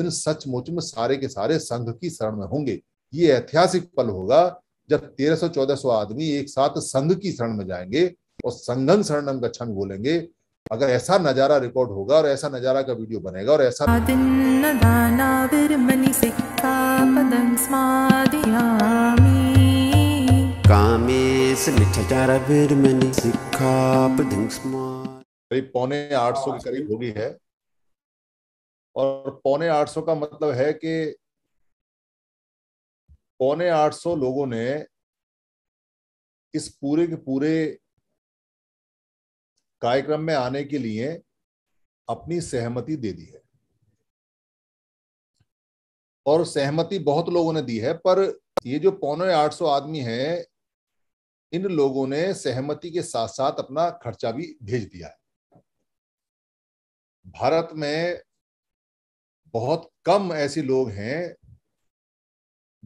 दिन सचमुच में सारे के सारे संघ की शरण में होंगे ये ऐतिहासिक पल होगा जब 1300-1400 आदमी एक साथ संघ की शरण में जाएंगे और संघन शरण गच्छामि बोलेंगे अगर ऐसा नजारा रिकॉर्ड होगा और ऐसा नजारा का वीडियो बनेगा और ऐसा करीब पौने आठ सौ के करीब होगी है और पौने आठ सौ का मतलब है कि पौने आठ सौ लोगों ने इस पूरे के पूरे कार्यक्रम में आने के लिए अपनी सहमति दे दी है और सहमति बहुत लोगों ने दी है पर ये जो पौने आठ सौ आदमी हैं इन लोगों ने सहमति के साथ साथ अपना खर्चा भी भेज दिया है भारत में बहुत कम ऐसे लोग हैं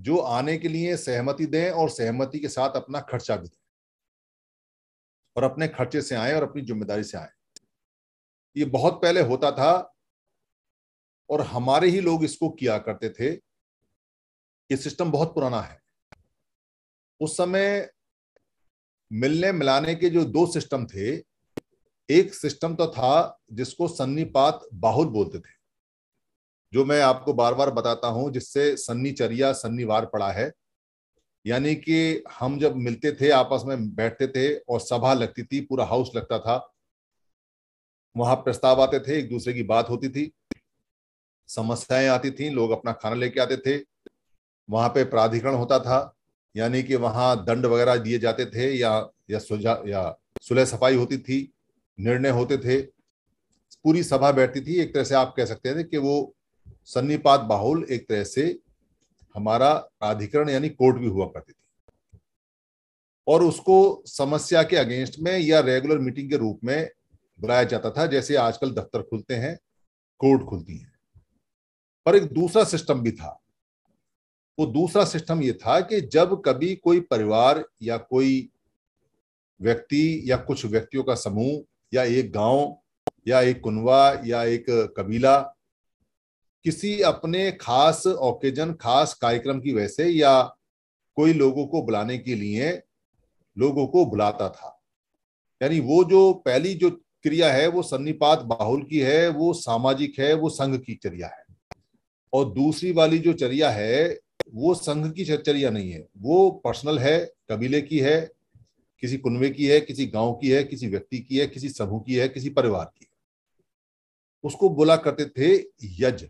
जो आने के लिए सहमति दें और सहमति के साथ अपना खर्चा भी दें और अपने खर्चे से आए और अपनी जिम्मेदारी से आए ये बहुत पहले होता था और हमारे ही लोग इसको किया करते थे ये सिस्टम बहुत पुराना है उस समय मिलने मिलाने के जो दो सिस्टम थे एक सिस्टम तो था जिसको सन्नीपात बाहुल बोलते थे जो मैं आपको बार बार बताता हूं जिससे सन्नीचर्या वार पड़ा है यानी कि हम जब मिलते थे आपस में बैठते थे और सभा लगती थी पूरा हाउस लगता था वहां प्रस्ताव आते थे एक दूसरे की बात होती थी समस्याएं आती थी लोग अपना खाना लेके आते थे वहां पे प्राधिकरण होता था यानी कि वहां दंड वगैरह दिए जाते थे या या सुझा या सुलह सफाई होती थी निर्णय होते थे पूरी सभा बैठती थी एक तरह से आप कह सकते थे कि वो सन्निपात बाहुल एक तरह से हमारा प्राधिकरण यानी कोर्ट भी हुआ करती थी और उसको समस्या के अगेंस्ट में या रेगुलर मीटिंग के रूप में बुलाया जाता था जैसे आजकल दफ्तर खुलते हैं कोर्ट खुलती है पर एक दूसरा सिस्टम भी था वो दूसरा सिस्टम ये था कि जब कभी कोई परिवार या कोई व्यक्ति या कुछ व्यक्तियों का समूह या एक गांव या एक कुनवा या एक कबीला किसी अपने खास ओकेजन खास कार्यक्रम की वजह से या कोई लोगों को बुलाने के लिए लोगों को बुलाता था यानी वो जो पहली जो क्रिया है वो सन्निपात बाहुल की है वो सामाजिक है वो संघ की चर्या है और दूसरी वाली जो चर्या है वो संघ की चर्या नहीं है वो पर्सनल है कबीले की है किसी कुनवे की है किसी गांव की है किसी व्यक्ति की है किसी समूह की है किसी परिवार की है उसको बोला करते थे यज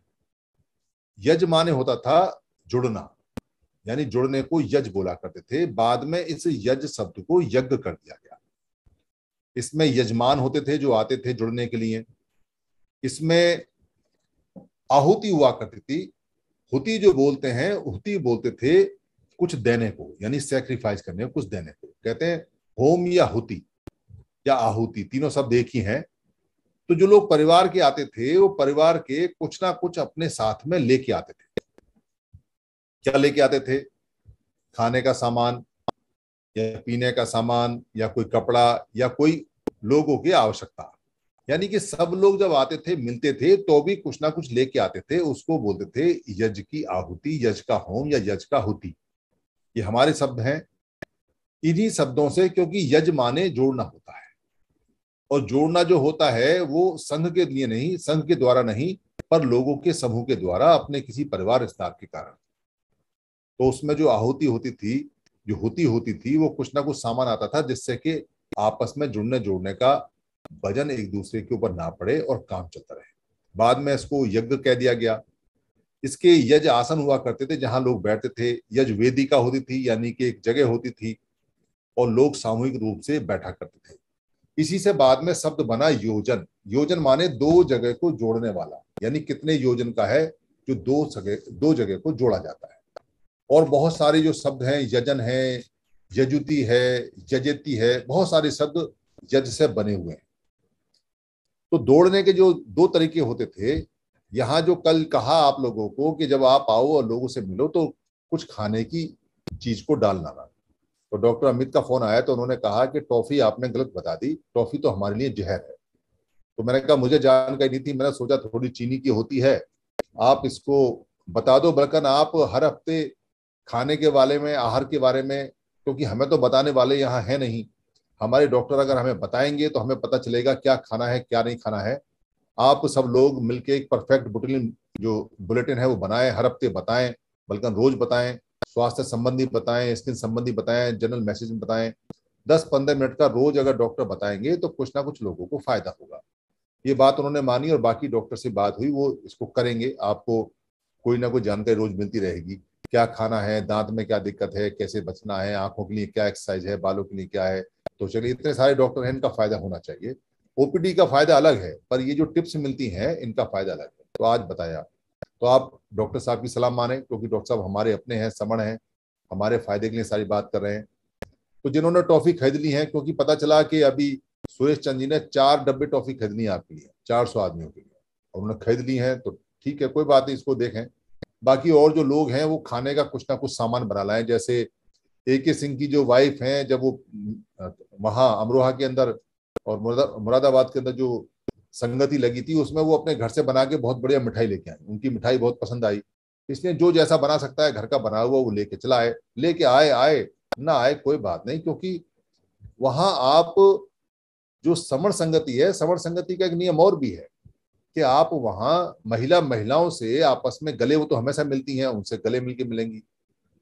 यज माने होता था जुड़ना यानी जुड़ने को यज बोला करते थे बाद में इस यज शब्द को यज्ञ कर दिया गया इसमें यजमान होते थे जो आते थे जुड़ने के लिए इसमें आहुति हुआ करती थी हुति जो बोलते हैं हुती बोलते थे कुछ देने को यानी सेक्रीफाइस करने को कुछ देने को कहते हैं होम या हुती या आहुति तीनों शब्द एक ही हैं तो जो लोग परिवार के आते थे वो परिवार के कुछ ना कुछ अपने साथ में लेके आते थे क्या लेके आते थे खाने का सामान या पीने का सामान या कोई कपड़ा या कोई लोगों की आवश्यकता यानी कि सब लोग जब आते थे मिलते थे तो भी कुछ ना कुछ लेके आते थे उसको बोलते थे यज की आहुति यज का होम या यज का हुति ये हमारे शब्द हैं इन्हीं शब्दों से क्योंकि यज माने जोड़ना होता है और जोड़ना जो होता है वो संघ के लिए नहीं संघ के द्वारा नहीं पर लोगों के समूह के द्वारा अपने किसी परिवार विस्तार के कारण तो उसमें जो आहुति होती थी जो होती होती थी वो कुछ ना कुछ सामान आता था जिससे कि आपस में जुड़ने जोड़ने का वजन एक दूसरे के ऊपर ना पड़े और काम चलता रहे बाद में इसको यज्ञ कह दिया गया इसके यज आसन हुआ करते थे जहां लोग बैठते थे यज वेदिका होती थी यानी कि एक जगह होती थी और लोग सामूहिक रूप से बैठा करते थे इसी से बाद में शब्द बना योजन योजन माने दो जगह को जोड़ने वाला यानी कितने योजन का है जो दो जगह दो जगह को जोड़ा जाता है और बहुत सारे जो शब्द हैं यजन है यजुति है यजती है बहुत सारे शब्द यज से बने हुए हैं तो दौड़ने के जो दो तरीके होते थे यहां जो कल कहा आप लोगों को कि जब आप आओ और लोगों से मिलो तो कुछ खाने की चीज को डालना ना तो डॉक्टर अमित का फोन आया तो उन्होंने कहा कि टॉफी आपने गलत बता दी टॉफी तो हमारे लिए जहर है तो मैंने कहा मुझे जानकारी नहीं थी मैंने सोचा थोड़ी चीनी की होती है आप इसको बता दो बल्कन आप हर हफ्ते खाने के बारे में आहार के बारे में क्योंकि हमें तो बताने वाले यहाँ है नहीं हमारे डॉक्टर अगर हमें बताएंगे तो हमें पता चलेगा क्या खाना है क्या नहीं खाना है आप सब लोग मिलके एक परफेक्ट बुलेटिन जो बुलेटिन है वो बनाएं हर हफ्ते बताएं बल्कि रोज बताएं स्वास्थ्य संबंधी बताएं स्किन संबंधी बताएं जनरल मैसेज में बताएं दस पंद्रह मिनट का रोज अगर डॉक्टर बताएंगे तो कुछ ना कुछ लोगों को फायदा होगा ये बात उन्होंने मानी और बाकी डॉक्टर से बात हुई वो इसको करेंगे आपको कोई ना कोई जानकारी रोज मिलती रहेगी क्या खाना है दांत में क्या दिक्कत है कैसे बचना है आंखों के लिए क्या एक्सरसाइज है बालों के लिए क्या है तो चलिए इतने सारे डॉक्टर हैं इनका फायदा होना चाहिए ओपीडी का फायदा अलग है पर ये जो टिप्स मिलती हैं इनका फायदा अलग है तो आज बताया तो आप डॉक्टर साहब की सलाह माने क्योंकि डॉक्टर साहब हमारे अपने हैं समण हैं हमारे फायदे के लिए सारी बात कर रहे हैं तो जिन्होंने टॉफी खरीद ली है क्योंकि पता चला कि अभी सुरेश चंद जी ने चार डब्बे टॉफी खरीदनी है आपके लिए चार सौ आदमियों के लिए और उन्होंने खरीद ली है तो ठीक है कोई बात नहीं इसको देखें बाकी और जो लोग हैं वो खाने का कुछ ना कुछ सामान बना लाए जैसे ए के सिंह की जो वाइफ हैं जब वो वहाँ अमरोहा के अंदर और मुरादाबाद के अंदर जो संगति लगी थी उसमें वो अपने घर से बना के बहुत बढ़िया मिठाई लेके आई उनकी मिठाई बहुत पसंद आई इसलिए जो जैसा बना सकता है घर का बना हुआ वो लेके चला आए लेके आए आए ना आए कोई बात नहीं क्योंकि वहां आप जो समर संगति है समर संगति का एक नियम और भी है कि आप वहां महिला महिलाओं से आपस में गले वो तो हमेशा मिलती हैं उनसे गले मिलके मिलेंगी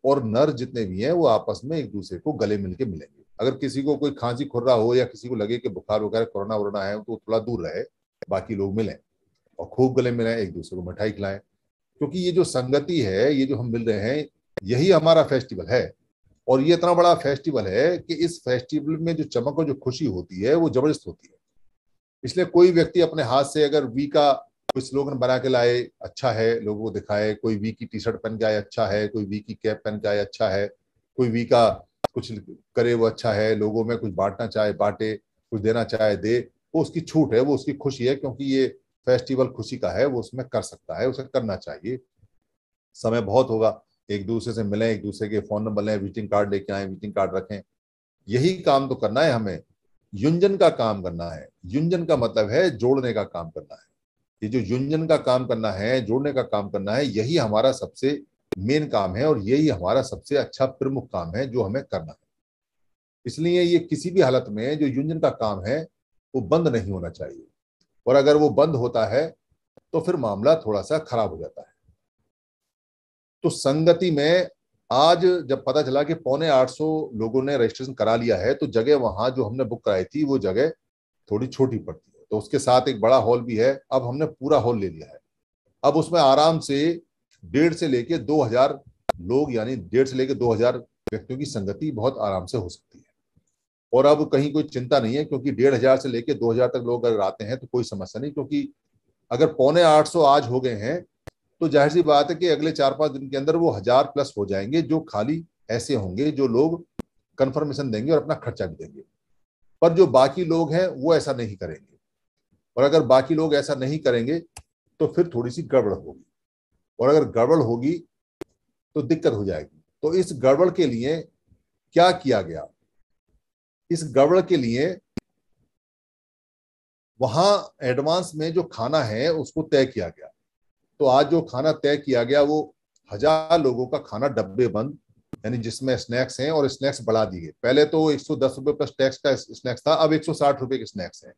और नर जितने भी हैं वो आपस में एक दूसरे को गले मिलके मिलेंगे अगर किसी को कोई खांसी खुर्रा हो या किसी को लगे कि बुखार वगैरह कोरोना वोरोना है तो थोड़ा दूर रहे बाकी लोग मिले और खूब गले मिलें एक दूसरे को मिठाई खिलाएं क्योंकि ये जो संगति है ये जो हम मिल रहे हैं यही हमारा फेस्टिवल है और ये इतना बड़ा फेस्टिवल है कि इस फेस्टिवल में जो चमक और जो खुशी होती है वो जबरदस्त होती है इसलिए कोई व्यक्ति अपने हाथ से अगर वी का कोई स्लोगन बना के लाए अच्छा है लोगों को दिखाए कोई वी की टी शर्ट पहन के आए अच्छा है कोई वी की कैप पहन के आए अच्छा है कोई वी का कुछ करे वो अच्छा है लोगों में कुछ बांटना चाहे बांटे कुछ देना चाहे दे वो उसकी छूट है वो उसकी खुशी है क्योंकि ये फेस्टिवल खुशी का है वो उसमें कर सकता है उसे करना चाहिए समय बहुत होगा एक दूसरे से मिलें एक दूसरे के फोन नंबर लें विजिटिंग कार्ड लेके आए विजिटिंग कार्ड रखें यही काम तो करना है हमें युंजन का काम करना है युंजन का मतलब है जोड़ने का काम करना है ये जो युंजन का काम करना है जोड़ने का काम करना है यही हमारा सबसे मेन काम है और यही हमारा सबसे अच्छा प्रमुख काम है जो हमें करना है इसलिए ये किसी भी हालत में जो युंजन का काम है वो बंद नहीं होना चाहिए और अगर वो बंद होता है तो फिर मामला थोड़ा सा खराब हो जाता है तो संगति में आज जब पता चला कि पौने 800 लोगों ने रजिस्ट्रेशन करा लिया है तो जगह वहां जो हमने बुक कराई थी वो जगह थोड़ी छोटी पड़ती है तो उसके साथ एक बड़ा हॉल भी है अब हमने पूरा हॉल ले लिया है अब उसमें आराम से डेढ़ से लेके हजार लोग यानी डेढ़ से लेके हजार व्यक्तियों की संगति बहुत आराम से हो सकती है और अब कहीं कोई चिंता नहीं है क्योंकि डेढ़ हजार से लेकर दो हजार तक लोग अगर आते हैं तो कोई समस्या नहीं क्योंकि अगर पौने आठ सौ आज हो गए हैं तो जाहिर सी बात है कि अगले चार पांच दिन के अंदर वो हजार प्लस हो जाएंगे जो खाली ऐसे होंगे जो लोग कन्फर्मेशन देंगे और अपना खर्चा भी देंगे पर जो बाकी लोग हैं वो ऐसा नहीं करेंगे और अगर बाकी लोग ऐसा नहीं करेंगे तो फिर थोड़ी सी गड़बड़ होगी और अगर गड़बड़ होगी तो दिक्कत हो जाएगी तो इस गड़बड़ के लिए क्या किया गया इस गड़बड़ के लिए वहां एडवांस में जो खाना है उसको तय किया गया तो आज जो खाना तय किया गया वो हजार लोगों का खाना डब्बे बंद यानी जिसमें स्नैक्स हैं और स्नैक्स बढ़ा दिए पहले तो एक सौ दस रुपए प्लस टैक्स का स्नैक्स था अब एक सौ साठ रुपए के स्नैक्स हैं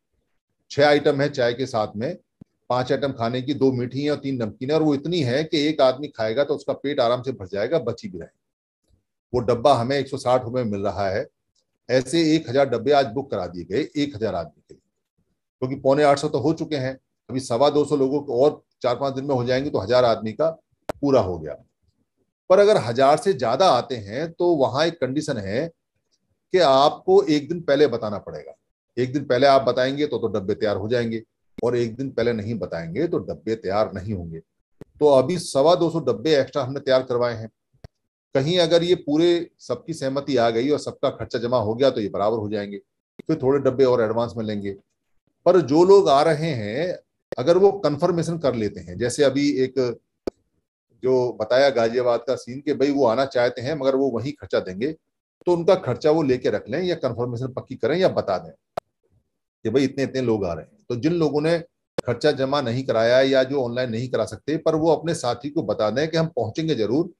छह आइटम है चाय के साथ में पांच आइटम खाने की दो मीठी है और तीन नमकीन है और वो इतनी है कि एक आदमी खाएगा तो उसका पेट आराम से भर जाएगा बची भी रहेगी वो डब्बा हमें एक सौ साठ रुपए मिल रहा है ऐसे एक हजार डब्बे आज बुक करा दिए गए एक हजार आदमी के लिए क्योंकि तो पौने आठ सौ तो हो चुके हैं अभी सवा दो सौ लोगों को और चार पांच दिन में हो जाएंगे तो हजार आदमी का पूरा हो गया पर अगर हजार से ज्यादा आते हैं तो वहां एक कंडीशन है कि आपको एक दिन पहले बताना पड़ेगा एक दिन पहले आप बताएंगे तो तो डब्बे तैयार हो जाएंगे और एक दिन पहले नहीं बताएंगे तो डब्बे तैयार नहीं होंगे तो अभी सवा दो सौ डब्बे एक्स्ट्रा हमने तैयार करवाए हैं कहीं अगर ये पूरे सबकी सहमति आ गई और सबका खर्चा जमा हो गया तो ये बराबर हो जाएंगे फिर थोड़े डब्बे और एडवांस में लेंगे पर जो लोग आ रहे हैं अगर वो कंफर्मेशन कर लेते हैं जैसे अभी एक जो बताया गाजियाबाद का सीन के भाई वो आना चाहते हैं मगर वो वहीं खर्चा देंगे तो उनका खर्चा वो लेके रख लें या कंफर्मेशन पक्की करें या बता दें कि भाई इतने इतने लोग आ रहे हैं तो जिन लोगों ने खर्चा जमा नहीं कराया या जो ऑनलाइन नहीं करा सकते पर वो अपने साथी को बता दें कि हम पहुंचेंगे जरूर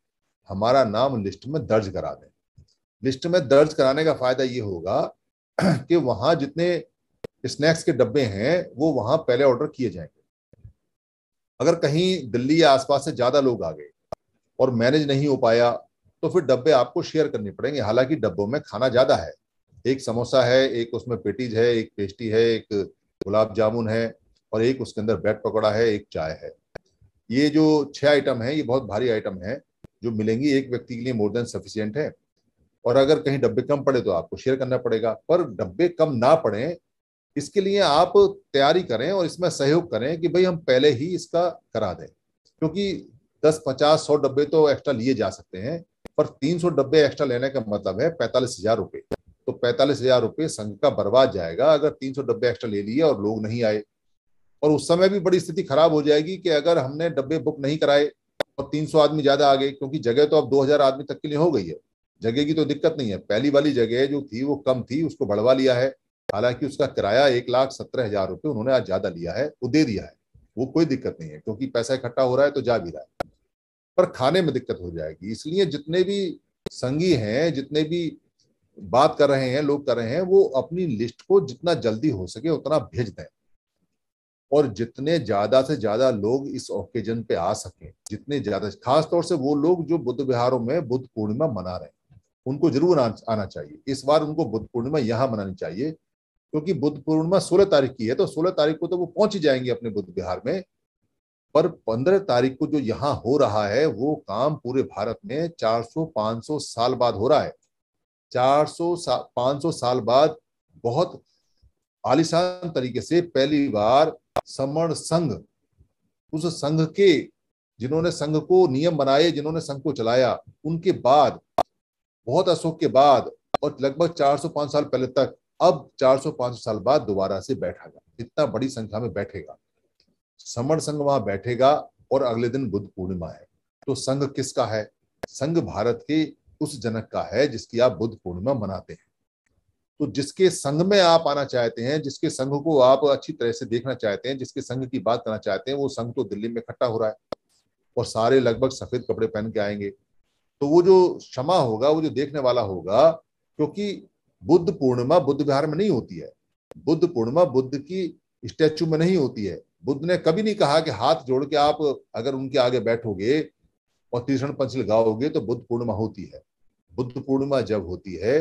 हमारा नाम लिस्ट में दर्ज करा दें लिस्ट में दर्ज कराने का फायदा ये होगा कि वहां जितने स्नैक्स के डब्बे हैं वो वहां पहले ऑर्डर किए जाएंगे अगर कहीं दिल्ली या आसपास से ज्यादा लोग आ गए और मैनेज नहीं हो पाया तो फिर डब्बे आपको शेयर करने पड़ेंगे हालांकि डब्बों में खाना ज्यादा है एक समोसा है एक उसमें पेटीज है एक पेस्टी है एक गुलाब जामुन है और एक उसके अंदर ब्रेड पकौड़ा है एक चाय है ये जो छह आइटम है ये बहुत भारी आइटम है जो मिलेंगी एक व्यक्ति के लिए मोर देन सफिशियंट है और अगर कहीं डब्बे कम पड़े तो आपको शेयर करना पड़ेगा पर डब्बे कम ना पड़े इसके लिए आप तैयारी करें और इसमें सहयोग करें कि भाई हम पहले ही इसका करा दें क्योंकि दस पचास सौ डब्बे तो एक्स्ट्रा लिए जा सकते हैं पर तीन सौ डब्बे एक्स्ट्रा लेने का मतलब है पैंतालीस हजार रुपये तो पैंतालीस हजार रुपये संघ का बर्बाद जाएगा अगर तीन सौ डब्बे एक्स्ट्रा ले लिए और लोग नहीं आए और उस समय भी बड़ी स्थिति खराब हो जाएगी कि अगर हमने डब्बे बुक नहीं कराए और 300 आदमी ज्यादा आ गए क्योंकि जगह तो अब 2000 आदमी तक के लिए हो गई है जगह की तो दिक्कत नहीं है पहली वाली जगह जो थी वो कम थी उसको बढ़वा लिया है हालांकि उसका किराया एक लाख सत्रह हजार रुपये उन्होंने आज ज्यादा लिया है वो दे दिया है वो कोई दिक्कत नहीं है क्योंकि पैसा इकट्ठा हो रहा है तो जा भी रहा है पर खाने में दिक्कत हो जाएगी इसलिए जितने भी संगी हैं जितने भी बात कर रहे हैं लोग कर रहे हैं वो अपनी लिस्ट को जितना जल्दी हो सके उतना भेज दें और जितने ज्यादा से ज्यादा लोग इस ओकेजन पे आ सके जितने ज्यादा खासतौर से वो लोग जो बुद्ध विहारों में बुद्ध पूर्णिमा मना रहे हैं उनको जरूर आना चाहिए इस बार उनको बुद्ध पूर्णिमा यहाँ मनानी चाहिए क्योंकि बुद्ध पूर्णिमा सोलह तारीख की है तो सोलह तारीख को तो वो पहुंच ही जाएंगे अपने बुद्ध बिहार में पर पंद्रह तारीख को जो यहाँ हो रहा है वो काम पूरे भारत में पांच सौ साल बाद हो रहा है पांच सौ साल बाद बहुत आलिशान तरीके से पहली बार समण संघ उस संघ के जिन्होंने संघ को नियम बनाए जिन्होंने संघ को चलाया उनके बाद बहुत अशोक के बाद और लगभग 405 साल पहले तक अब 405 साल बाद दोबारा से बैठा गया इतना बड़ी संख्या में बैठेगा समण संघ वहां बैठेगा और अगले दिन बुद्ध पूर्णिमा है तो संघ किसका है संघ भारत के उस जनक का है जिसकी आप बुद्ध पूर्णिमा मनाते हैं तो जिसके संघ में आप आना चाहते हैं जिसके संघ को आप अच्छी तरह से देखना चाहते हैं जिसके संघ की बात करना चाहते हैं वो संघ तो दिल्ली में इकट्ठा हो रहा है और सारे लगभग सफेद कपड़े पहन के आएंगे तो वो जो क्षमा होगा वो जो देखने वाला होगा क्योंकि बुद्ध पूर्णिमा बुद्ध विहार में नहीं होती है बुद्ध पूर्णिमा बुद्ध की स्टैचू में नहीं होती है बुद्ध ने कभी नहीं कहा कि हाथ जोड़ के आप अगर उनके आगे बैठोगे और तीसरण पंच लगाओगे तो बुद्ध पूर्णिमा होती है बुद्ध पूर्णिमा जब होती है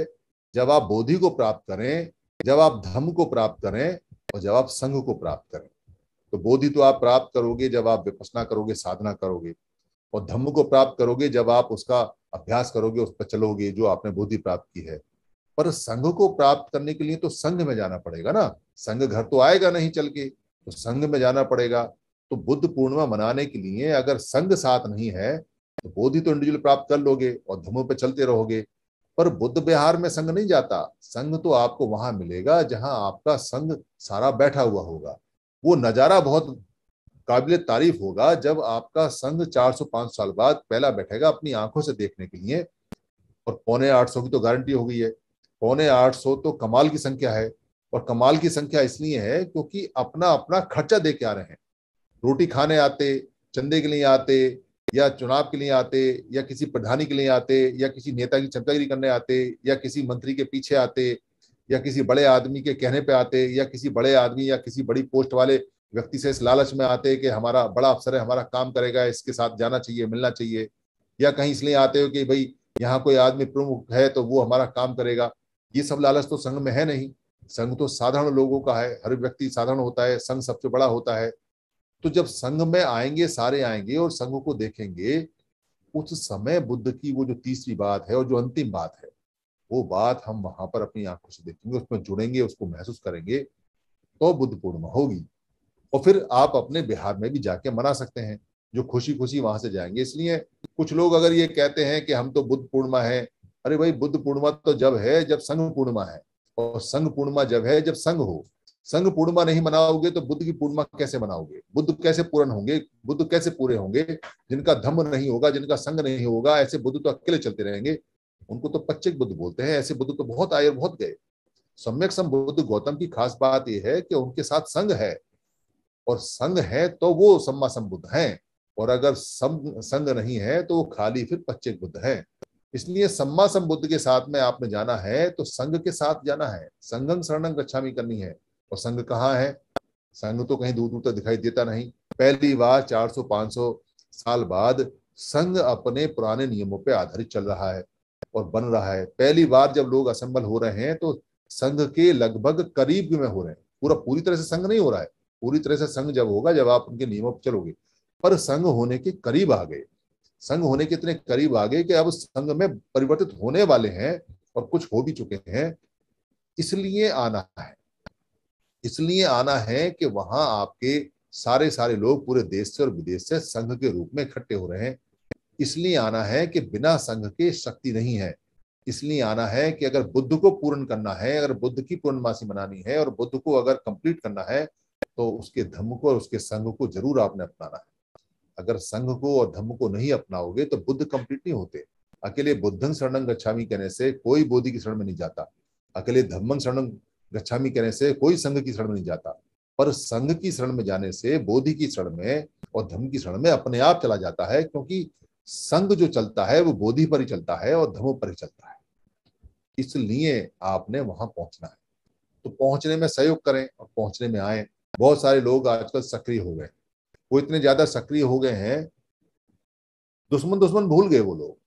जब आप बोधि को प्राप्त करें जब आप धम को प्राप्त करें और जब आप संघ को प्राप्त करें तो बोधि तो आप प्राप्त करोगे जब आप विपसना करोगे साधना करोगे और धम्म को प्राप्त करोगे जब आप उसका अभ्यास करोगे उस पर चलोगे जो आपने बोधि प्राप्त की है पर संघ को प्राप्त करने के लिए तो संघ में जाना पड़ेगा ना संघ घर तो आएगा नहीं चल के तो संघ में जाना पड़ेगा तो बुद्ध पूर्णिमा मनाने के लिए अगर संघ साथ नहीं है तो बोधि तो इंडिविजुअल प्राप्त कर लोगे और धम्मों पर चलते रहोगे पर बुद्ध बिहार में संघ नहीं जाता संघ तो आपको वहां मिलेगा जहां आपका संघ सारा बैठा हुआ होगा वो नज़ारा बहुत काबिल तारीफ होगा जब आपका संघ 400-500 साल बाद पहला बैठेगा अपनी आंखों से देखने के लिए और पौने 800 की तो गारंटी हो गई है पौने 800 तो कमाल की संख्या है और कमाल की संख्या इसलिए है क्योंकि अपना अपना खर्चा दे के आ रहे हैं रोटी खाने आते चंदे के लिए आते या चुनाव के लिए आते या किसी प्रधानी के लिए आते या किसी नेता की चमतागिरी करने आते या किसी मंत्री के पीछे आते या किसी बड़े आदमी के कहने पे आते या किसी बड़े आदमी या किसी बड़ी पोस्ट वाले व्यक्ति से इस लालच में आते कि हमारा बड़ा अफसर है हमारा काम करेगा इसके साथ जाना चाहिए मिलना चाहिए या कहीं इसलिए आते हो कि भाई यहाँ कोई आदमी प्रमुख है तो वो हमारा काम करेगा ये सब लालच तो संघ में है नहीं संघ तो साधारण लोगों का है हर व्यक्ति साधारण होता है संघ सबसे बड़ा होता है तो जब संघ में आएंगे सारे आएंगे और संघ को देखेंगे उस समय बुद्ध की वो जो तीसरी बात है और जो अंतिम बात है वो बात हम वहां पर अपनी आंखों से देखेंगे उसमें जुड़ेंगे उसको महसूस करेंगे तो बुद्ध पूर्णिमा होगी और फिर आप अपने बिहार में भी जाके मना सकते हैं जो खुशी खुशी वहां से जाएंगे इसलिए कुछ लोग अगर ये कहते हैं कि हम तो बुद्ध पूर्णिमा है अरे भाई बुद्ध पूर्णिमा तो जब है जब संघ पूर्णिमा है और संघ पूर्णिमा जब है जब संघ हो संघ पूर्णिमा नहीं मनाओगे तो बुद्ध की पूर्णिमा कैसे मनाओगे बुद्ध कैसे पूर्ण होंगे बुद्ध कैसे पूरे होंगे जिनका धम्म नहीं होगा जिनका संघ नहीं होगा ऐसे बुद्ध तो अकेले चलते रहेंगे उनको तो पच्चे बुद्ध बोलते हैं ऐसे बुद्ध तो बहुत आए बहुत गए सम्यक संबुद्ध गौतम की खास बात यह है कि उनके साथ संघ है और संघ है तो वो सम्मा संबुद्ध है और अगर संघ नहीं है तो वो खाली फिर पच्चे बुद्ध है इसलिए सम्मा संबुद्ध के साथ में आपने जाना है तो संघ के साथ जाना है संगम शरणंग रक्षा भी करनी है प्रसंग संघ कहाँ है संघ तो कहीं दूर दूर तक दिखाई देता नहीं पहली बार 400-500 साल बाद संघ अपने पुराने नियमों पर आधारित चल रहा है और बन रहा है पहली बार जब लोग असेंबल हो रहे हैं तो संघ के लगभग करीब में हो रहे हैं पूरा पूरी तरह से संघ नहीं हो रहा है पूरी तरह से संघ जब होगा जब आप उनके नियमों पर चलोगे पर संघ होने के करीब आ गए संघ होने के इतने करीब आ गए कि अब संघ में परिवर्तित होने वाले हैं और कुछ हो भी चुके हैं इसलिए आना है इसलिए आना है कि वहां आपके सारे सारे लोग पूरे देश से और विदेश से संघ के रूप में इकट्ठे हो रहे हैं इसलिए आना है कि बिना संघ के शक्ति नहीं है इसलिए आना है कि अगर बुद्ध को पूर्ण करना है अगर बुद्ध की पूर्णमासी मनानी है और बुद्ध को अगर कंप्लीट करना है तो उसके धम्म को और उसके संघ को जरूर आपने अपनाना है अगर संघ को और धम्म को नहीं अपनाओगे तो बुद्ध कंप्लीट नहीं होते अकेले बुद्धन शरणंग छावी कहने से कोई बोधि की शरण में नहीं जाता अकेले धम्मन शरण गच्छामी कहने से कोई संघ की शरण में नहीं जाता पर संघ की शरण में जाने से बोधि की शरण में और धम की शरण में अपने आप चला जाता है क्योंकि संघ जो चलता है वो बोधि पर ही चलता है और धर्मों पर ही चलता है इसलिए आपने वहां पहुंचना है तो पहुंचने में सहयोग करें और पहुंचने में आए बहुत सारे लोग आजकल सक्रिय हो गए वो इतने ज्यादा सक्रिय हो गए हैं दुश्मन दुश्मन भूल गए वो लोग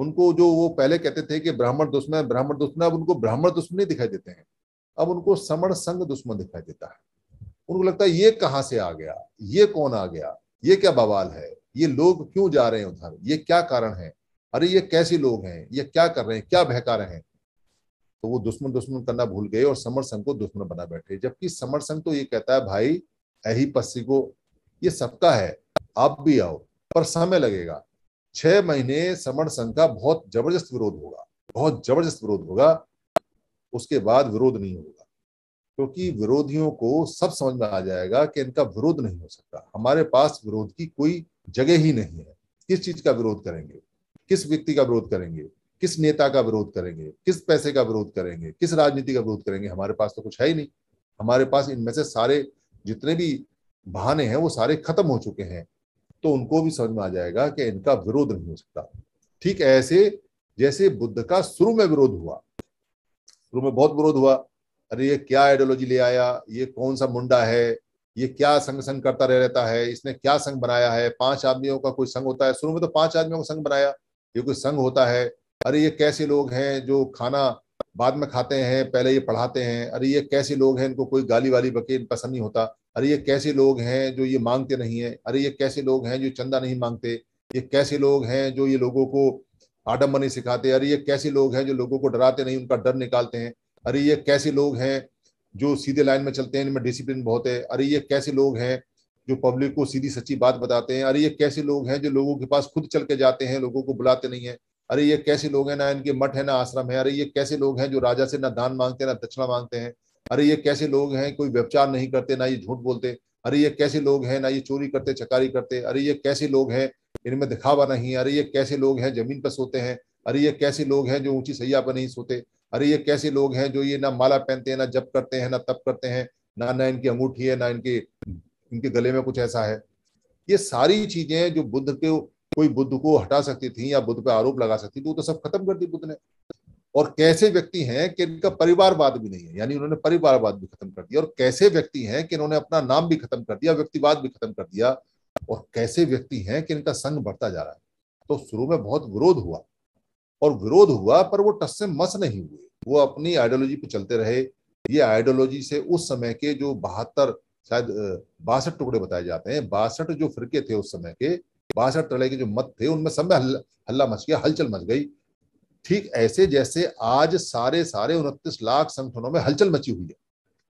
उनको जो वो पहले कहते थे कि ब्राह्मण दुश्मन ब्राह्मण दुश्मन अब उनको ब्राह्मण दुश्मन ही दिखाई देते हैं अब उनको समण संग दुश्मन दिखाई देता है उनको लगता है ये कहाँ से आ गया ये कौन आ गया ये क्या बवाल है ये लोग क्यों जा रहे हैं उधर ये क्या कारण है अरे ये कैसे लोग हैं ये क्या कर रहे हैं क्या बहका रहे हैं तो वो दुश्मन दुश्मन करना भूल गए और समर संघ को दुश्मन बना बैठे जबकि समर संघ तो ये कहता है भाई अही पस्सी को ये सबका है आप भी आओ पर समय लगेगा छह महीने समर संघ का बहुत जबरदस्त विरोध होगा बहुत जबरदस्त विरोध होगा उसके बाद विरोध नहीं होगा क्योंकि तो विरोधियों को सब समझ में आ जाएगा कि इनका विरोध नहीं हो सकता हमारे पास विरोध की कोई जगह ही नहीं है किस चीज का विरोध करेंगे किस व्यक्ति का विरोध करेंगे किस नेता का विरोध करेंगे किस पैसे का विरोध करेंगे किस राजनीति का विरोध करेंगे हमारे पास तो कुछ है ही नहीं हमारे पास इनमें से सारे जितने भी बहाने हैं वो सारे खत्म हो चुके हैं तो उनको भी समझ में आ जाएगा कि इनका विरोध नहीं हो सकता ठीक ऐसे जैसे बुद्ध का शुरू में विरोध हुआ शुरू में बहुत विरोध हुआ अरे ये क्या आइडियोलॉजी ले आया ये कौन सा मुंडा है ये क्या संघ संघ करता रह रहता है इसने क्या संघ बनाया है पांच आदमियों का कोई संघ होता है शुरू में तो पांच आदमियों का संघ बनाया ये कोई संघ होता है अरे ये कैसे लोग हैं जो खाना बाद में खाते हैं पहले ये पढ़ाते हैं अरे ये कैसे लोग हैं इनको कोई गाली वाली बके पसंद नहीं होता अरे ये कैसे लोग हैं जो ये मांगते नहीं है अरे ये कैसे लोग हैं जो चंदा नहीं मांगते ये कैसे लोग हैं जो ये लोगों को आडम्बनी सिखाते अरे ये कैसे लोग हैं जो लोगों को डराते नहीं उनका डर निकालते हैं अरे ये कैसे लोग हैं जो सीधे लाइन में चलते हैं इनमें डिसिप्लिन बहुत है अरे ये कैसे लोग हैं जो पब्लिक को सीधी सच्ची बात बताते हैं अरे ये कैसे लोग हैं जो लोगों के पास खुद चल के जाते हैं लोगों को बुलाते नहीं है अरे ये कैसे लोग हैं ना इनके मठ है ना आश्रम है अरे ये कैसे लोग हैं जो राजा से ना दान मांगते हैं ना दक्षिणा मांगते हैं अरे ये कैसे लोग हैं कोई व्यवचार नहीं करते ना ये झूठ बोलते अरे ये कैसे लोग हैं ना ये चोरी करते चकारी करते अरे ये कैसे लोग हैं इनमें दिखावा नहीं अरे ये कैसे लोग हैं जमीन पर सोते हैं अरे ये कैसे लोग हैं जो ऊंची सैया पर नहीं सोते अरे ये कैसे लोग हैं जो ये ना माला पहनते हैं ना जप करते हैं ना तप करते हैं ना ना इनकी अंगूठी है ना इनके इनके गले में कुछ ऐसा है ये सारी चीजें जो बुद्ध के कोई बुद्ध को हटा सकती थी या बुद्ध पे आरोप लगा सकती थी वो तो सब खत्म कर दी बुद्ध ने और कैसे व्यक्ति हैं कि इनका परिवारवाद भी नहीं है यानी उन्होंने परिवारवाद भी खत्म कर दिया और कैसे व्यक्ति हैं कि इन्होंने अपना नाम भी खत्म कर दिया व्यक्तिवाद भी खत्म कर दिया और कैसे व्यक्ति हैं कि इनका संग बढ़ता जा रहा है तो शुरू में बहुत विरोध हुआ और विरोध हुआ पर वो टस से मस नहीं हुए वो अपनी आइडियोलॉजी पे चलते रहे ये आइडियोलॉजी से उस समय के जो बहत्तर शायद बासठ टुकड़े बताए जाते हैं बासठ जो फिरके थे उस समय के बासठ तले के जो मत थे उनमें सब में हल्ला, मच गया हलचल मच गई ठीक ऐसे जैसे आज सारे सारे उनतीस लाख संगठनों में हलचल मची हुई है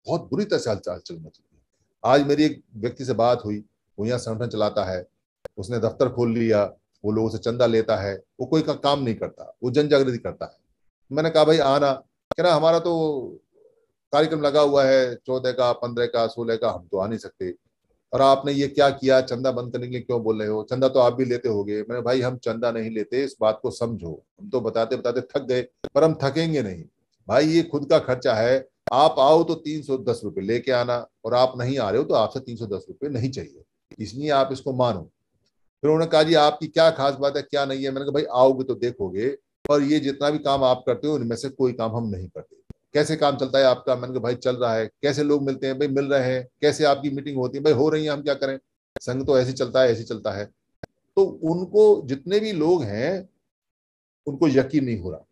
बहुत बुरी तरह से हलचल हलचल मची हुई आज मेरी एक व्यक्ति से बात हुई भूया संगठन चलाता है उसने दफ्तर खोल लिया वो लोगों से चंदा लेता है वो कोई का काम नहीं करता वो जन जागृति करता है मैंने कहा भाई आना कह रहा हमारा तो कार्यक्रम लगा हुआ है चौदह का पंद्रह का सोलह का हम तो आ नहीं सकते और आपने ये क्या किया चंदा बंद करने के लिए क्यों बोल रहे हो चंदा तो आप भी लेते होगे मैंने भाई हम चंदा नहीं लेते इस बात को समझो हम तो बताते बताते थक गए पर हम थकेंगे नहीं भाई ये खुद का खर्चा है आप आओ तो तीन सौ दस रुपये लेके आना और आप नहीं आ रहे हो तो आपसे तीन सौ दस रुपये नहीं चाहिए इसलिए आप इसको मानो फिर उन्होंने कहा जी आपकी क्या खास बात है क्या नहीं है मैंने कहा भाई आओगे तो देखोगे और ये जितना भी काम आप करते हो उनमें से कोई काम हम नहीं करते कैसे काम चलता है आपका मैंने कहा भाई चल रहा है कैसे लोग मिलते हैं भाई मिल रहे हैं कैसे आपकी मीटिंग होती है भाई हो रही है हम क्या करें संघ तो ऐसे चलता है ऐसे चलता है तो उनको जितने भी लोग हैं उनको यकीन नहीं हो रहा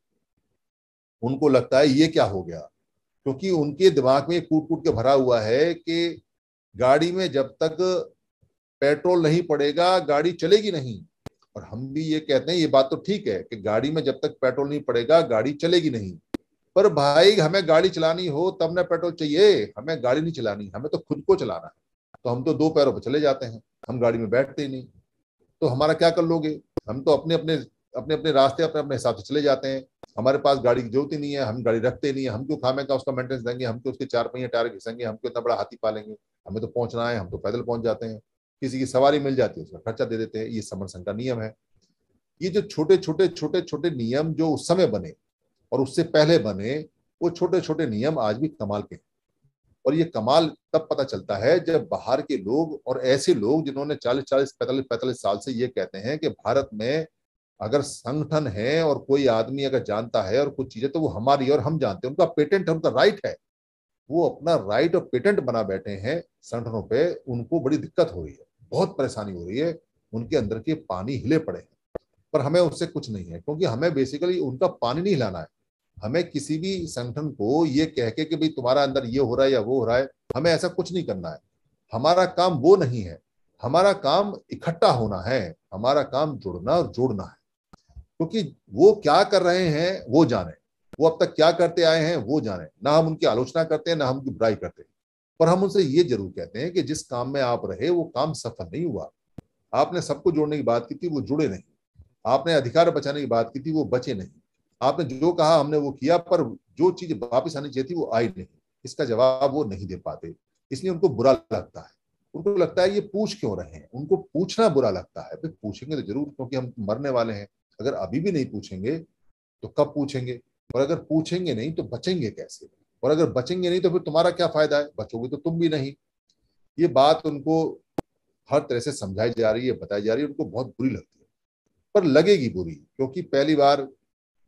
उनको लगता है ये क्या हो गया क्योंकि उनके दिमाग में कूट कूट के भरा हुआ है कि गाड़ी में जब तक पेट्रोल नहीं पड़ेगा गाड़ी चलेगी नहीं और हम भी ये कहते हैं ये बात तो ठीक है कि गाड़ी में जब तक पेट्रोल नहीं पड़ेगा गाड़ी चलेगी नहीं पर भाई हमें गाड़ी चलानी हो तब ना पेट्रोल चाहिए हमें गाड़ी नहीं चलानी हमें तो खुद को चलाना है तो हम तो दो पैरों पर चले जाते हैं हम गाड़ी में बैठते ही नहीं तो हमारा क्या कर लोगे हम तो अपने अपने अपने अपने रास्ते अपने अपने हिसाब से चले जाते हैं हमारे पास गाड़ी की जरूरत ही नहीं है हम गाड़ी रखते नहीं है हम क्यों खामे का उसका मेंटेनेंस देंगे हम क्यों उसके चार पहिया टायर घिसेंगे हम क्यों इतना बड़ा हाथी पालेंगे हमें तो पहुंचना है हम तो पैदल पहुंच जाते हैं किसी की सवारी मिल जाती है उसका खर्चा दे देते हैं ये समर संघ का नियम है ये जो छोटे छोटे छोटे छोटे नियम जो उस समय बने और उससे पहले बने वो छोटे छोटे नियम आज भी कमाल के हैं और ये कमाल तब पता चलता है जब बाहर के लोग और ऐसे लोग जिन्होंने चालीस चालीस पैंतालीस पैंतालीस साल से ये कहते हैं कि भारत में अगर संगठन है और कोई आदमी अगर जानता है और कुछ चीजें तो वो हमारी और हम जानते हैं उनका पेटेंट उनका राइट है वो अपना राइट और पेटेंट बना बैठे हैं संगठनों पे उनको बड़ी दिक्कत हो रही है बहुत परेशानी हो रही है उनके अंदर के पानी हिले पड़े हैं पर हमें उससे कुछ नहीं है क्योंकि हमें बेसिकली उनका पानी नहीं हिलाना है हमें किसी भी संगठन को ये कह के कि भाई तुम्हारा अंदर ये हो रहा है या वो हो रहा है हमें ऐसा कुछ नहीं करना है हमारा काम वो नहीं है हमारा काम इकट्ठा होना है हमारा काम जुड़ना और जोड़ना है क्योंकि वो क्या कर रहे हैं वो जाने वो अब तक क्या करते आए हैं वो जाने ना हम उनकी आलोचना करते हैं ना हम उनकी बुराई करते हैं पर हम उनसे ये जरूर कहते हैं कि जिस काम में आप रहे वो काम सफल नहीं हुआ आपने सबको जोड़ने की बात की थी वो जुड़े नहीं आपने अधिकार बचाने की बात की थी वो बचे नहीं आपने जो कहा हमने वो किया पर जो चीज वापस आनी चाहिए थी वो आई नहीं इसका जवाब वो नहीं दे पाते इसलिए उनको बुरा लगता है उनको लगता है ये पूछ क्यों रहे हैं उनको पूछना बुरा लगता है फिर पूछेंगे तो जरूर क्योंकि हम मरने वाले हैं अगर अभी भी नहीं पूछेंगे तो कब पूछेंगे और अगर पूछेंगे नहीं तो बचेंगे कैसे और अगर बचेंगे नहीं तो फिर तुम्हारा क्या फायदा है बचोगे तो तुम भी नहीं ये बात उनको हर तरह से समझाई जा रही है बताई जा रही है उनको बहुत बुरी लगती है पर लगेगी बुरी क्योंकि पहली बार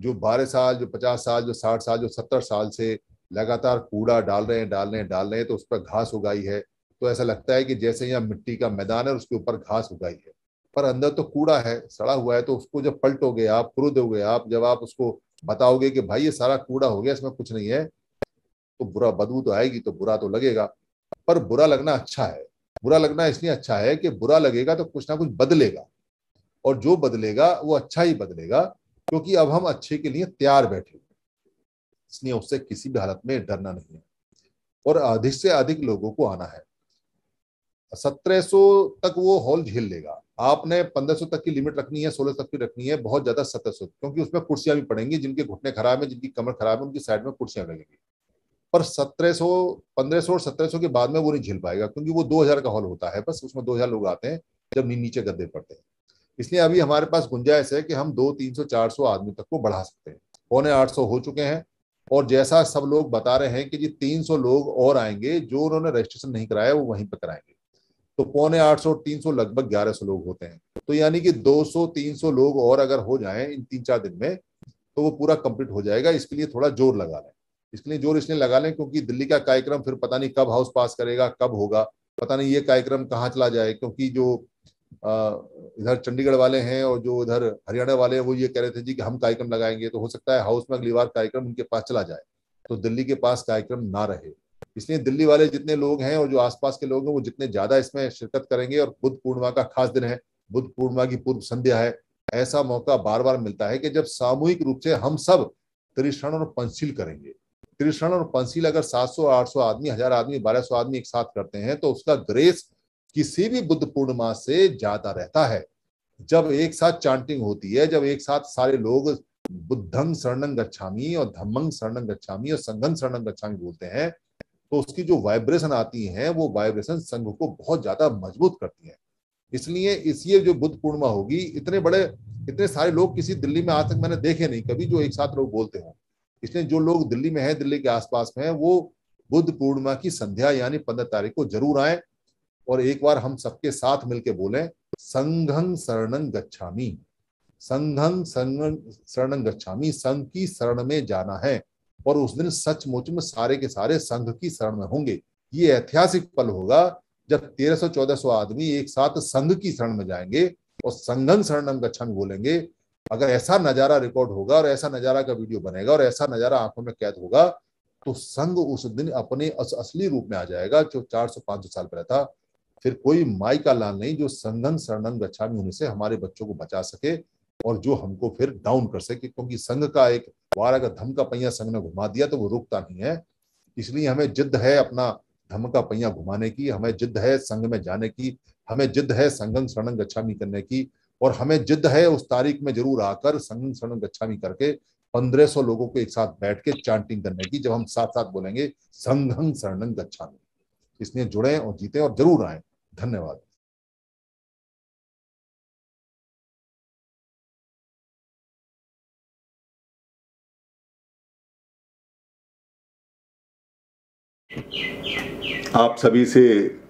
जो बारह साल जो पचास साल जो साठ साल जो सत्तर साल से लगातार कूड़ा डाल रहे हैं डाल रहे हैं डाल रहे हैं तो उस पर घास उगाई है तो ऐसा लगता है कि जैसे यहाँ मिट्टी का मैदान है उसके ऊपर घास उगाई है पर अंदर तो कूड़ा है सड़ा हुआ है तो उसको जब पलटोगे आप क्रुद हो गए आप जब आप उसको बताओगे कि भाई ये सारा कूड़ा हो गया इसमें कुछ नहीं है तो बुरा बदबू तो आएगी तो बुरा तो लगेगा पर बुरा लगना अच्छा है बुरा लगना इसलिए अच्छा है कि बुरा लगेगा तो कुछ ना कुछ बदलेगा और जो बदलेगा वो अच्छा ही बदलेगा क्योंकि अब हम अच्छे के लिए तैयार बैठे इसलिए उससे किसी भी हालत में डरना नहीं है और अधिक से अधिक लोगों को आना है सत्रह तक वो हॉल झेल लेगा आपने पंद्रह सौ तक की लिमिट रखनी है सोलह तक की रखनी है बहुत ज्यादा सत्रह सौ क्योंकि उसमें कुर्सियां भी पड़ेंगी जिनके घुटने खराब है जिनकी कमर खराब है उनकी साइड में कुर्सियां लगेंगी पर पंद्रह सौ और सौ के बाद में वो नहीं झेल पाएगा क्योंकि वो 2000 का हॉल होता है बस उसमें 2000 लोग आते हैं जब नीचे गद्दे पड़ते हैं इसलिए अभी हमारे पास गुंजाइश है कि हम दो तीन सौ चार सौ आदमी तक को बढ़ा सकते हैं पौने आठ सौ हो चुके हैं और जैसा सब लोग बता रहे हैं कि जी तीन सौ लोग और आएंगे जो उन्होंने रजिस्ट्रेशन नहीं कराया वो वहीं पर कराएंगे तो पौने आठ सौ तीन सौ लगभग ग्यारह सौ लोग होते हैं तो यानी कि दो सौ तीन सौ लोग और अगर हो जाए इन तीन चार दिन में तो वो पूरा कंप्लीट हो जाएगा इसके लिए थोड़ा जोर लगा लें इसके लिए जोर इसलिए लगा लें क्योंकि दिल्ली का कार्यक्रम फिर पता नहीं कब हाउस पास करेगा कब होगा पता नहीं ये कार्यक्रम कहाँ चला जाए क्योंकि जो इधर चंडीगढ़ वाले हैं और जो इधर हरियाणा वाले हैं वो ये कह रहे थे जी कि हम कार्यक्रम लगाएंगे तो हो सकता है हाउस में अगली बार कार्यक्रम उनके पास चला जाए तो दिल्ली के पास कार्यक्रम ना रहे इसलिए दिल्ली वाले जितने लोग हैं और जो आसपास के लोग हैं वो जितने ज्यादा इसमें शिरकत करेंगे और बुद्ध पूर्णिमा का खास दिन है बुद्ध पूर्णिमा की पूर्व संध्या है ऐसा मौका बार बार मिलता है कि जब सामूहिक रूप से हम सब त्रिशरण और पंचशील करेंगे कृष्ण और पंसील अगर 700 800 आदमी हजार आदमी 1200 आदमी एक साथ करते हैं तो उसका ग्रेस किसी भी बुद्ध पूर्णिमा से ज्यादा रहता है जब एक साथ चांटिंग होती है जब एक साथ सारे लोग बुद्धंग शरणंग गच्छामी और धम्मंग शरणंग गच्छामी और संगम शरणंग गच्छामी बोलते हैं तो उसकी जो वाइब्रेशन आती है वो वाइब्रेशन संघ को बहुत ज्यादा मजबूत करती है इसलिए इसलिए जो बुद्ध पूर्णिमा होगी इतने बड़े इतने सारे लोग किसी दिल्ली में आज तक मैंने देखे नहीं कभी जो एक साथ लोग बोलते हैं इसलिए जो लोग दिल्ली में है दिल्ली के आसपास में है वो बुद्ध पूर्णिमा की संध्या यानी पंद्रह तारीख को जरूर आए और एक बार हम सबके साथ मिलकर बोले संघं शरणं गच्छामी संघं शरणं गच्छामी संघ की शरण में जाना है और उस दिन सचमुच में सारे के सारे संघ की शरण में होंगे ये ऐतिहासिक पल होगा जब 1300-1400 आदमी एक साथ संघ की शरण में जाएंगे और संघन शरणम गच्छामी बोलेंगे अगर ऐसा नज़ारा रिकॉर्ड होगा और ऐसा नज़ारा का वीडियो बनेगा और ऐसा नज़ारा आंखों में कैद होगा तो संघ उस दिन अपने अस, असली रूप में आ जाएगा जो 400-500 साल पहले था फिर कोई माई का लाल नहीं जो संघन शरणन गच्छामी होने से हमारे बच्चों को बचा सके और जो हमको फिर डाउन कर सके क्योंकि संघ का एक वार अगर धम का पहिया संघ ने घुमा दिया तो वो रुकता नहीं है इसलिए हमें जिद्द है अपना धम का पहिया घुमाने की हमें जिद्द है संघ में जाने की हमें जिद्द है संगन शरणन गच्छामी करने की और हमें जिद है उस तारीख में जरूर आकर संग शरण गच्छामी करके पंद्रह सौ लोगों को एक साथ बैठ के चांटिंग करने की जब हम साथ साथ बोलेंगे संघं शरणं गच्छामी इसलिए जुड़े और जीते और जरूर आए धन्यवाद आप सभी से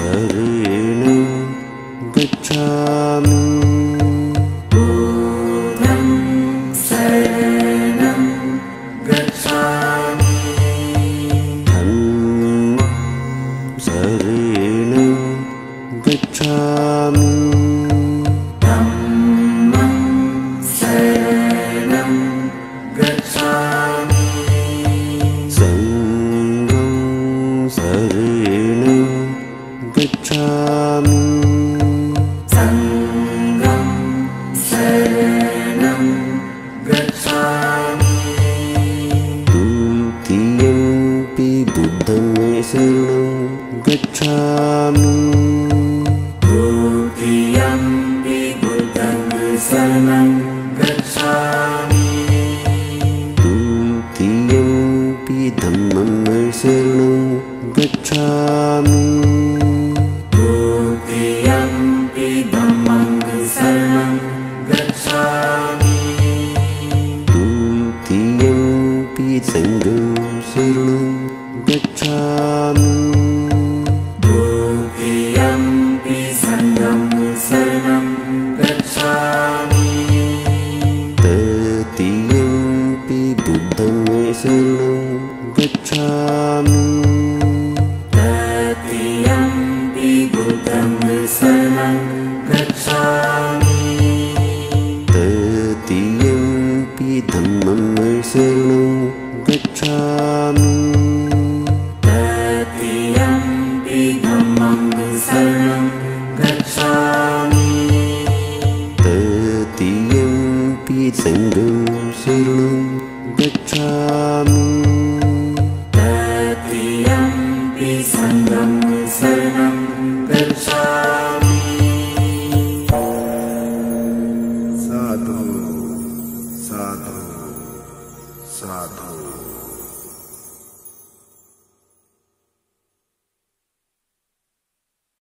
रेण गच्छामि